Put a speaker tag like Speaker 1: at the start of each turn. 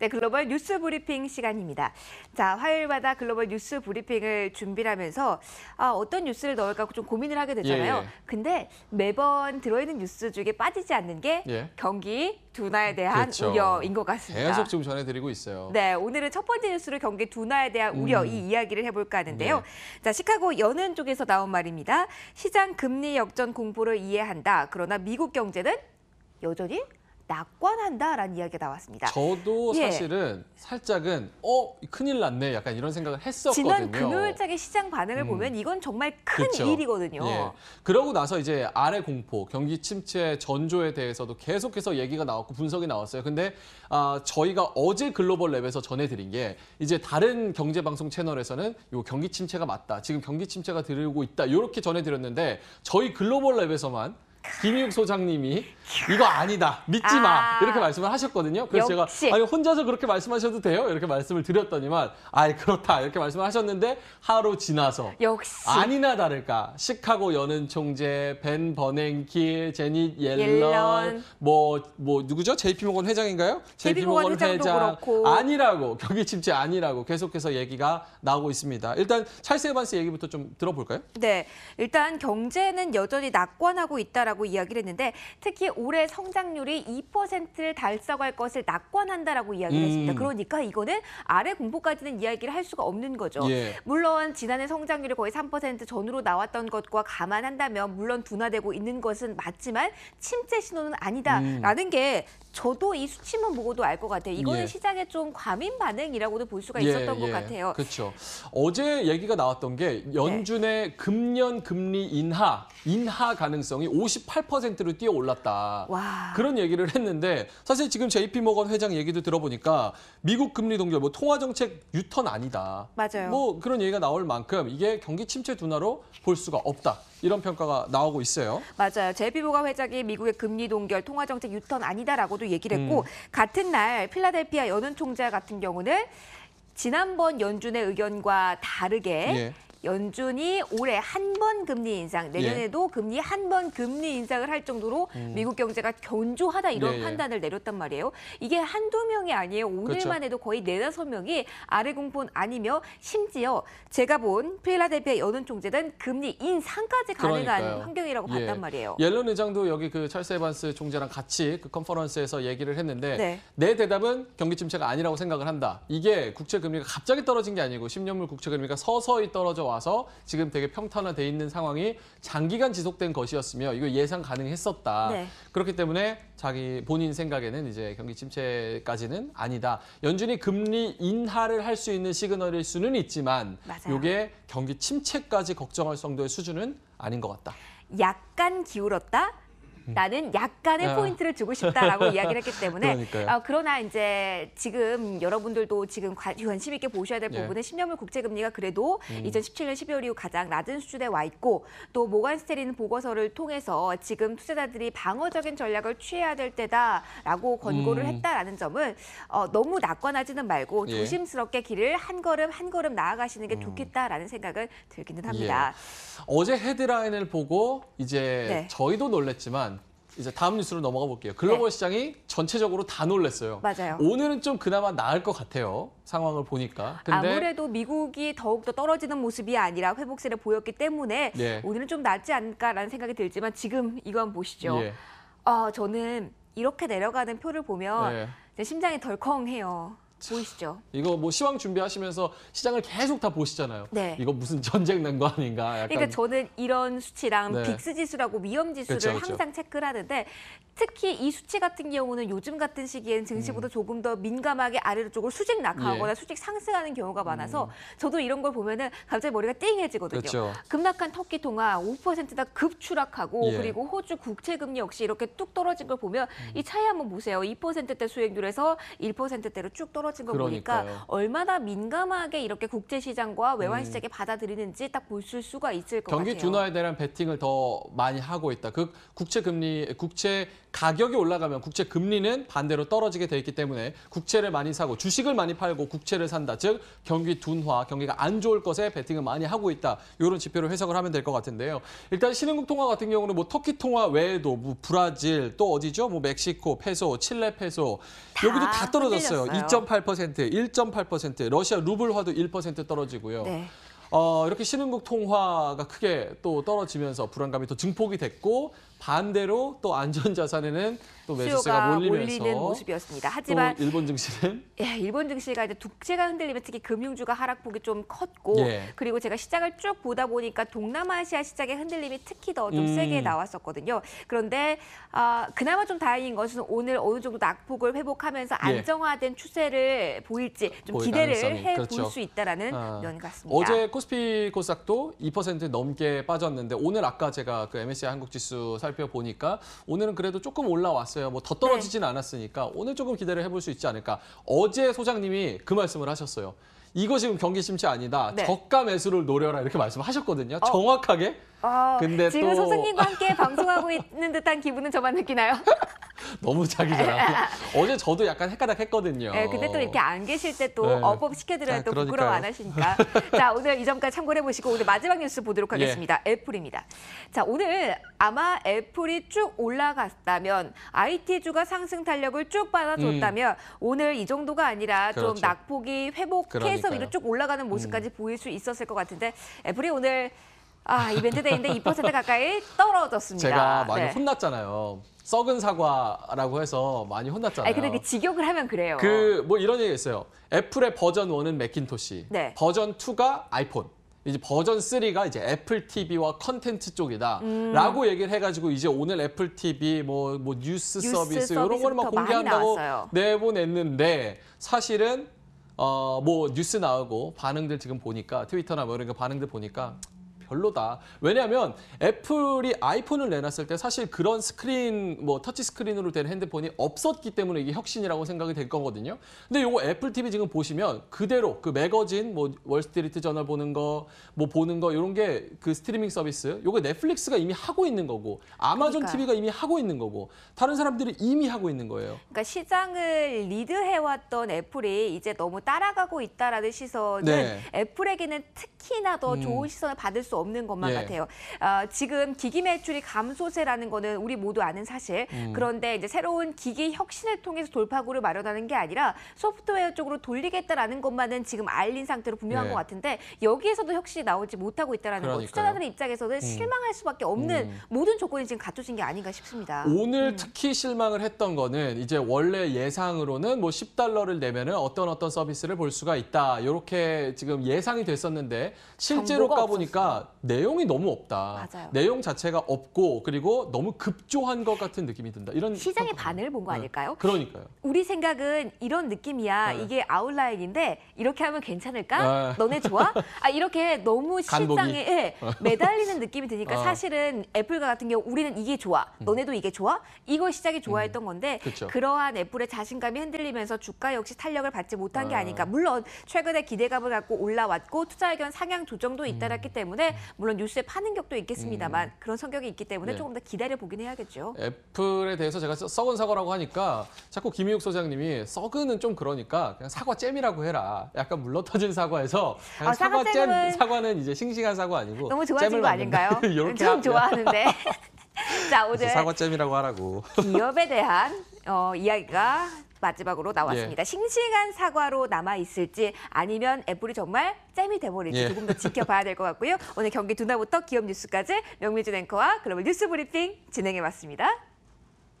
Speaker 1: 네, 글로벌 뉴스 브리핑 시간입니다. 자, 화요일마다 글로벌 뉴스 브리핑을 준비하면서 아, 어떤 뉴스를 넣을까 좀 고민을 하게 되잖아요. 예, 예. 근데 매번 들어있는 뉴스 중에 빠지지 않는 게 예. 경기 둔화에 대한 그렇죠. 우려인 것 같습니다. 계속
Speaker 2: 지금 전해드리고 있어요. 네,
Speaker 1: 오늘은 첫 번째 뉴스로 경기 둔화에 대한 우려 음. 이 이야기를 해볼까 하는데요. 네. 자, 시카고 연은 쪽에서 나온 말입니다. 시장 금리 역전 공포를 이해한다. 그러나 미국 경제는 여전히 낙관한다라는 이야기가 나왔습니다. 저도 예.
Speaker 2: 사실은 살짝은 어 큰일 났네 약간 이런 생각을 했었거든요. 지난 금요일장기
Speaker 1: 시장 반응을 음. 보면 이건 정말 큰그렇 일이거든요. 예.
Speaker 2: 그러고 나서 이제 아래 공포, 경기 침체 전조에 대해서도 계속해서 얘기가 나왔고 분석이 나왔어요. 근데 아, 저희가 어제 글로벌 랩에서 전해드린 게 이제 다른 경제 방송 채널에서는 요 경기 침체가 맞다, 지금 경기 침체가 들고 있다 이렇게 전해드렸는데 저희 글로벌 랩에서만 김희욱 소장님이 이거 아니다 믿지 마 아. 이렇게 말씀을 하셨거든요. 그래서 역시. 제가 아니 혼자서 그렇게 말씀하셔도 돼요 이렇게 말씀을 드렸더니만 아이 그렇다 이렇게 말씀을 하셨는데 하루 지나서 역시 아니나 다를까 시카고 연은 총재 벤 버냉키 제니 옐런 옐 뭐뭐 누구죠 JP 모건 회장인가요? JP 모건 회장 그렇고. 아니라고 경기 침체 아니라고 계속해서 얘기가 나오고 있습니다. 일단 찰스 에반스 얘기부터 좀 들어볼까요?
Speaker 1: 네, 일단 경제는 여전히 낙관하고 있다라고 있다고 이야기를 했는데 특히 올해 성장률이 2%를 달성할 것을 낙관한다라고 이야기를 음. 했습니다. 그러니까 이거는 아래 공포까지는 이야기를 할 수가 없는 거죠. 예. 물론 지난해 성장률이 거의 3% 전후로 나왔던 것과 감안한다면 물론 둔화되고 있는 것은 맞지만 침체 신호는 아니다라는 음. 게 저도 이 수치만 보고도 알 것 같아요. 이거는 예. 시장의 좀 과민 반응이라고도 볼 수가 예, 있었던 예, 것 같아요.
Speaker 2: 그렇죠. 어제 얘기가 나왔던 게 연준의 네. 금년 금리 인하, 인하 가능성이 58%로 뛰어 올랐다. 와. 그런 얘기를 했는데 사실 지금 JP 모건 회장 얘기도 들어보니까 미국 금리 동결, 뭐 통화 정책 유턴 아니다.
Speaker 1: 맞아요. 뭐
Speaker 2: 그런 얘기가 나올 만큼 이게 경기 침체 둔화로 볼 수가 없다. 이런 평가가 나오고 있어요.
Speaker 1: 맞아요. 제비보가 회장이 미국의 금리 동결 통화 정책 유턴 아니다라고도 얘기를 했고 음. 같은 날 필라델피아 연은 총재 같은 경우는 지난번 연준의 의견과 다르게 예. 연준이 올해 한 번 금리 인상, 예. 내년에도 예. 금리 한 번 금리 인상을 할 정도로 음. 미국 경제가 견조하다 이런 예, 판단을 내렸단 말이에요. 이게 한두 명이 아니에요. 그렇죠. 오늘만 그렇죠. 해도 거의 네다섯 명이 아래 공포는 아니며 심지어 제가 본 필라델피아 연은 총재는 금리 인상까지 가능한 그러니까요. 환경이라고 예. 봤단 말이에요.
Speaker 2: 옐런 의장도 여기 그 찰스 에반스 총재랑 같이 그 컨퍼런스에서 얘기를 했는데 네. 내 대답은 경기 침체가 아니라고 생각을 한다. 이게 국채 금리가 갑자기 떨어진 게 아니고 10년물 국채 금리가 서서히 떨어져 올라와서 지금 되게 평탄화돼 있는 상황이 장기간 지속된 것이었으며 이거 예상 가능했었다. 네. 그렇기 때문에 자기 본인 생각에는 이제 경기 침체까지는 아니다. 연준이 금리 인하를 할 수 있는 시그널일 수는 있지만 맞아요. 이게 경기 침체까지 걱정할 정도의 수준은 아닌 것 같다.
Speaker 1: 약간 기울었다. 음. 나는 약간의 아. 포인트를 주고 싶다라고 이야기를 했기 때문에 어, 그러나 이제 지금 여러분들도 지금 관심 있게 보셔야 될 예. 부분은 10년물 국채금리가 그래도 음. 2017년 12월 이후 가장 낮은 수준에 와 있고 또모건 스테린 보고서를 통해서 지금 투자자들이 방어적인 전략을 취해야 될 때다라고 권고를 음. 했다라는 점은 어, 너무 낙관하지는 말고 예. 조심스럽게 길을 한 걸음 한 걸음 나아가시는 게 음. 좋겠다라는 생각을 들기는 합니다. 예.
Speaker 2: 어제 헤드라인을 보고 이제 네. 저희도 놀랐지만 이제 다음 뉴스로 넘어가 볼게요. 글로벌 네. 시장이 전체적으로 다 놀랐어요. 맞아요. 오늘은 좀 그나마 나을 것 같아요. 상황을 보니까. 근데 아무래도
Speaker 1: 미국이 더욱더 떨어지는 모습이 아니라 회복세를 보였기 때문에 예. 오늘은 좀 낫지 않을까라는 생각이 들지만 지금 이건 보시죠. 예. 아, 저는 이렇게 내려가는 표를 보면 예. 심장이 덜컹해요. 보이시죠?
Speaker 2: 이거 뭐 시황 준비하시면서 시장을 계속 다 보시잖아요. 네. 이거 무슨 전쟁 난 거 아닌가? 약간. 그러니까
Speaker 1: 저는 이런 수치랑 네. 빅스 지수라고 위험 지수를 그렇죠, 그렇죠. 항상 체크를 하는데 특히 이 수치 같은 경우는 요즘 같은 시기에는 증시보다 음. 조금 더 민감하게 아래로 쪽으로 수직 낙하하거나 예. 수직 상승하는 경우가 많아서 음. 저도 이런 걸 보면은 갑자기 머리가 띵해지거든요. 그렇죠. 급락한 터키 통화 5%다 급 추락하고 예. 그리고 호주 국채 금리 역시 이렇게 뚝 떨어진 걸 보면 음. 이 차이 한번 보세요. 2%대 수익률에서 1%대로 쭉 떨어. 떨어진 거 그러니까요. 보니까 얼마나 민감하게 이렇게 국제 시장과 외환 시장에 음. 받아들이는지 딱 보실 수가 있을 것 경기 같아요. 경기 둔화에
Speaker 2: 대한 배팅을더 많이 하고 있다. 그 국채 금리, 국채 가격이 올라가면 국채 금리는 반대로 떨어지게 돼 있기 때문에 국채를 많이 사고 주식을 많이 팔고 국채를 산다. 즉 경기 둔화, 경기가 안 좋을 것에 배팅을 많이 하고 있다. 이런 지표를 해석을 하면 될 것 같은데요. 일단 신흥국 통화 같은 경우는 뭐 터키 통화 외에도 뭐 브라질 또 어디죠? 뭐 멕시코 페소, 칠레 페소 여기도 다 떨어졌어요. 흔들렸어요. 2.8 1.8%, 1.8%, 러시아 루블화도 1% 떨어지고요. 네. 어, 이렇게 신흥국 통화가 크게 또 떨어지면서 불안감이 더 증폭이 됐고 반대로 또 안전자산에는 또 매수세가 몰리면서 는 모습이었습니다. 하지만 일본 증시는
Speaker 1: 예, 일본 증시가 이제 독재가 흔들리면 특히 금융주가 하락폭이 좀 컸고 예. 그리고 제가 시장을 쭉 보다 보니까 동남아시아 시장의 흔들림이 특히 더좀 음. 세게 나왔었거든요. 그런데 어, 그나마 좀 다행인 것은 오늘 어느 정도 낙폭을 회복하면서 예. 안정화된 예. 추세를 보일지 좀 기대를 해 볼수 그렇죠. 있다라는 아. 면 같습니다.
Speaker 2: 어제 코스피 코스닥도 2% 넘게 빠졌는데 오늘 아까 제가 그 MSCI 한국 지수 살 살펴보니까 오늘은 그래도 조금 올라왔어요. 뭐더 네. 떨어지진 않았으니까 오늘 조금 기대를 해볼 수 있지 않을까. 어제 소장님이 그 말씀을 하셨어요. 이거 지금 경기 심취 아니다. 네. 저가 매수를 노려라 이렇게 말씀하셨거든요. 어. 정확하게.
Speaker 1: 어, 근데 지금 또... 선생님과 함께 방송하고 있는 듯한 기분은 저만 느끼나요?
Speaker 2: 너무 자기 잖아 어제 저도 약간 헷갈닥 했거든요. 네, 근데 또 이렇게
Speaker 1: 안 계실 때또 네. 어법 시켜드려야 아, 또 부끄러워 안 하시니까. 자, 오늘 이 점까지 참고를 해보시고 오늘 마지막 뉴스 보도록 예. 하겠습니다. 예. 애플입니다. 자, 오늘 아마 애플이 쭉 올라갔다면 IT주가 상승 탄력을 쭉 받아줬다면 음. 오늘 이 정도가 아니라 그렇죠. 좀 낙폭이 회복해서 그러니까요. 위로 쭉 올라가는 모습까지 음. 보일 수 있었을 것 같은데 애플이 오늘 아 이벤트 데이인데 2% 가까이 떨어졌습니다. 제가 많이 네.
Speaker 2: 혼났잖아요. 썩은 사과라고 해서 많이 혼났잖아요. 아 근데 그
Speaker 1: 직역을 하면 그래요. 그
Speaker 2: 뭐 이런 얘기가 있어요. 애플의 버전 1은 맥킨토시, 네. 버전 2가 아이폰. 이제 버전 3가 이제 애플 TV와 컨텐츠 쪽이다라고 음. 얘기를 해가지고 이제 오늘 애플 TV 뭐뭐 뭐 뉴스, 뉴스, 서비스 이런 걸 막 공개한다고 내보냈는데 사실은 어 뭐 뉴스 나오고 반응들 지금 보니까 트위터나 뭐 이런 거 반응들 보니까 별로다. 왜냐하면 애플이 아이폰을 내놨을 때 사실 그런 스크린, 뭐 터치 스크린으로 된 핸드폰이 없었기 때문에 이게 혁신이라고 생각이 될 거거든요. 근데 요거 애플 TV 지금 보시면 그대로 그 매거진, 뭐 월스트리트 저널 보는 거, 뭐 보는 거 이런 게 그 스트리밍 서비스, 요거 넷플릭스가 이미 하고 있는 거고 아마존 그러니까요. TV가 이미 하고 있는 거고 다른 사람들이 이미 하고 있는 거예요.
Speaker 1: 그러니까 시장을 리드해왔던 애플이 이제 너무 따라가고 있다라는 시선은 네. 애플에게는 특히나 더 음. 좋은 시선을 받을 수 없는 것만 예. 같아요. 어, 지금 기기 매출이 감소세라는 거는 우리 모두 아는 사실. 음. 그런데 이제 새로운 기기 혁신을 통해서 돌파구를 마련하는 게 아니라 소프트웨어 쪽으로 돌리겠다라는 것만은 지금 알린 상태로 분명한 예. 것 같은데 여기에서도 혁신이 나오지 못하고 있다라는 그거 투자자들의 입장에서는 음. 실망할 수밖에 없는 음. 모든 조건이 지금 갖춰진 게 아닌가 싶습니다.
Speaker 2: 오늘 음. 특히 실망을 했던 거는 이제 원래 예상으로는 뭐 10달러를 내면은 어떤 어떤 서비스를 볼 수가 있다. 이렇게 지금 예상이 됐었는데 실제로 가 보니까 내용이 너무 없다. 맞아요. 내용 자체가 없고 그리고 너무 급조한 것 같은 느낌이 든다. 이런 시장의 반응을 본거 네. 아닐까요? 그러니까요.
Speaker 1: 우리 생각은 이런 느낌이야. 네. 이게 아웃라인인데 이렇게 하면 괜찮을까? 네. 너네 좋아? 아 이렇게 너무 간보 시장에 예, 매달리는 느낌이 드니까 어. 사실은 애플과 같은 경우 우리는 이게 좋아. 음. 너네도 이게 좋아? 이걸 시장이 좋아했던 음. 건데 그쵸. 그러한 애플의 자신감이 흔들리면서 주가 역시 탄력을 받지 못한 게 아닐까. 물론 최근에 기대감을 갖고 올라왔고 투자 의견 상향 조정도 음. 잇따랐기 때문에 물론 뉴스에 파는 격도 있겠습니다만 음. 그런 성격이 있기 때문에 네. 조금 더 기다려 보긴 해야겠죠.
Speaker 2: 애플에 대해서 제가 썩은 사과라고 하니까 자꾸 김희욱 소장님이 썩은은 좀 그러니까 그냥 사과 잼이라고 해라. 약간 물러터진 사과에서 그냥 아, 사과 사과 잼은- 사과는 이제 싱싱한 사과 아니고 너무 좋아진 잼거 아닌가요? 이렇좀 좋아하는데.
Speaker 1: 자 오늘
Speaker 2: 사과잼이라고
Speaker 1: 하라고. 기업에 대한 어, 이야기가 마지막으로 나왔습니다. 예. 싱싱한 사과로 남아 있을지 아니면 애플이 정말 잼이 돼버릴지 예. 조금 더 지켜봐야 될 것 같고요. 오늘 경기 두나부터 기업 뉴스까지 명민준 앵커와 글로벌 뉴스 브리핑 진행해봤습니다.